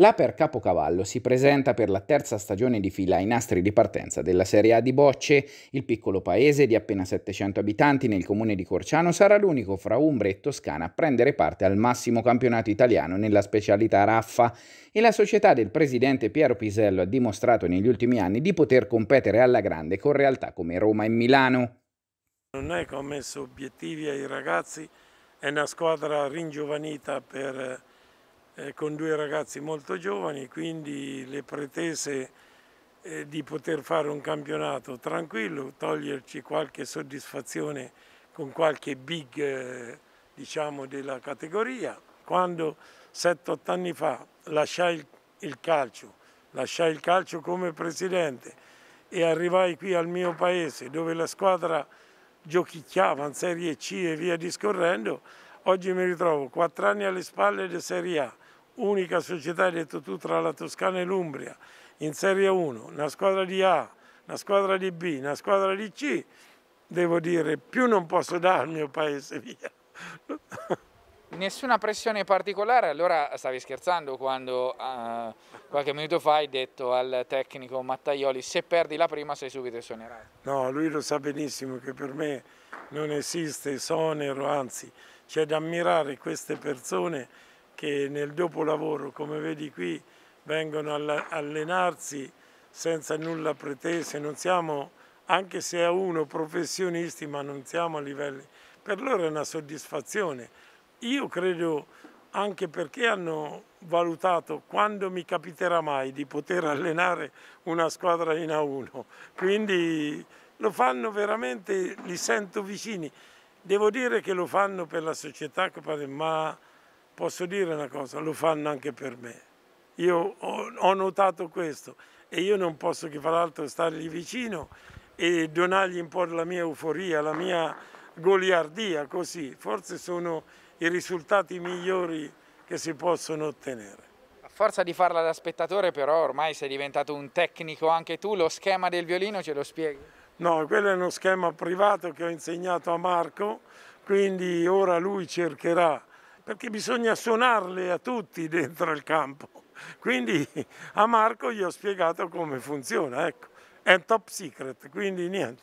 La per capocavallo si presenta per la terza stagione di fila ai nastri di partenza della Serie A di Bocce. Il piccolo paese di appena 700 abitanti nel comune di Corciano sarà l'unico fra Umbria e Toscana a prendere parte al massimo campionato italiano nella specialità raffa e la società del presidente Piero Pisello ha dimostrato negli ultimi anni di poter competere alla grande con realtà come Roma e Milano. Non è che messo obiettivi ai ragazzi, è una squadra ringiovanita per eh, con due ragazzi molto giovani, quindi le pretese eh, di poter fare un campionato tranquillo, toglierci qualche soddisfazione con qualche big eh, diciamo della categoria. Quando 7-8 anni fa lasciai il, il calcio, lasciai il calcio come presidente e arrivai qui al mio paese dove la squadra giochicchiava in Serie C e via discorrendo, oggi mi ritrovo 4 anni alle spalle di Serie A, unica società hai detto tu tra la Toscana e l'Umbria, in Serie 1, una squadra di A, una squadra di B, una squadra di C, devo dire più non posso dare al mio paese via. Nessuna pressione particolare, allora stavi scherzando quando uh, qualche minuto fa hai detto al tecnico Mattaioli se perdi la prima sei subito esonerato. No, lui lo sa benissimo che per me non esiste esonero, anzi c'è da ammirare queste persone che nel dopolavoro, come vedi qui, vengono a allenarsi senza nulla pretese, non siamo, anche se a uno, professionisti, ma non siamo a livelli. Per loro è una soddisfazione. Io credo anche perché hanno valutato quando mi capiterà mai di poter allenare una squadra in A1. Quindi lo fanno veramente, li sento vicini. Devo dire che lo fanno per la società, ma posso dire una cosa, lo fanno anche per me. Io ho, notato questo e io non posso che far altro stare lì vicino e donargli un po' la mia euforia, la mia goliardia, così. Forse sono i risultati migliori che si possono ottenere. A forza di farla da spettatore però ormai sei diventato un tecnico anche tu, lo schema del violino ce lo spieghi? No, quello è uno schema privato che ho insegnato a Marco, quindi ora lui cercherà perché bisogna suonarle a tutti dentro il campo. Quindi a Marco gli ho spiegato come funziona, ecco. È un top secret, quindi niente.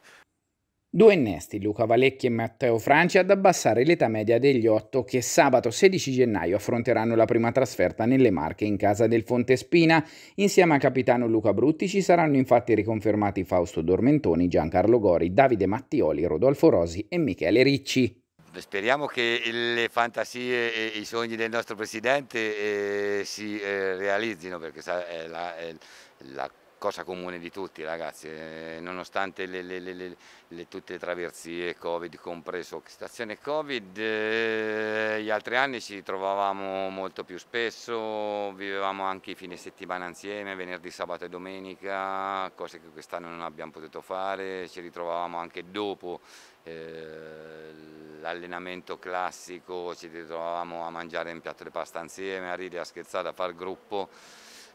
Due innesti, Luca Valecchi e Matteo Franci, ad abbassare l'età media degli otto che sabato 16 gennaio affronteranno la prima trasferta nelle Marche in casa del Fontespina. Insieme a capitano Luca Brutti ci saranno infatti riconfermati Fausto Dormentoni, Giancarlo Gori, Davide Mattioli, Rodolfo Rosi e Michele Ricci. Speriamo che le fantasie e i sogni del nostro Presidente eh, si eh, realizzino perché è la, è la cosa comune di tutti ragazzi, eh, nonostante le, le, le, tutte le traversie Covid compreso, situazione Covid, eh, gli altri anni ci trovavamo molto più spesso, vivevamo anche i fine settimana insieme, venerdì, sabato e domenica, cose che quest'anno non abbiamo potuto fare, ci ritrovavamo anche dopo eh, l'allenamento classico, ci ritrovavamo a mangiare in piatto di pasta insieme, a ridere, a scherzare, a far gruppo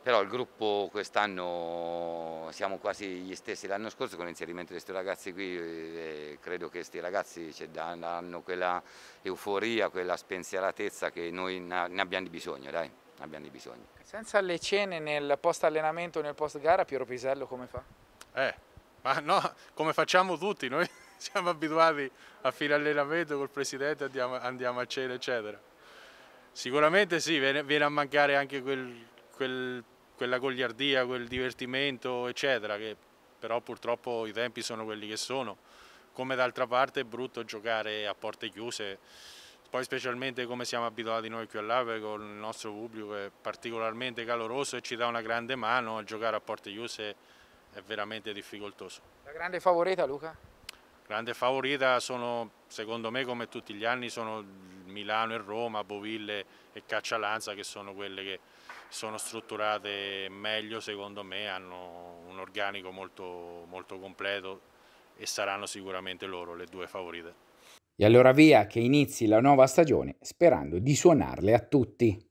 però il gruppo quest'anno siamo quasi gli stessi l'anno scorso con l'inserimento di questi ragazzi qui, eh, credo che questi ragazzi hanno quella euforia, quella spensieratezza che noi ne abbiamo di bisogno, dai, ne abbiamo di bisogno. Senza le cene nel post allenamento, nel post gara, Piero Pisello come fa? Eh, ma no, come facciamo tutti, noi siamo abituati a fine allenamento col presidente, andiamo, andiamo a cena eccetera. Sicuramente sì, viene a mancare anche quel, quel, quella goliardia, quel divertimento, eccetera, che però purtroppo i tempi sono quelli che sono. Come d'altra parte è brutto giocare a porte chiuse, poi specialmente come siamo abituati noi qui all'Ave con il nostro pubblico è particolarmente caloroso e ci dà una grande mano, giocare a porte chiuse è veramente difficoltoso. La grande favorita Luca? Grande favorita sono, secondo me, come tutti gli anni, sono Milano e Roma, Boville e Caccialanza che sono quelle che sono strutturate meglio, secondo me, hanno un organico molto, molto completo e saranno sicuramente loro le due favorite. E allora via che inizi la nuova stagione sperando di suonarle a tutti.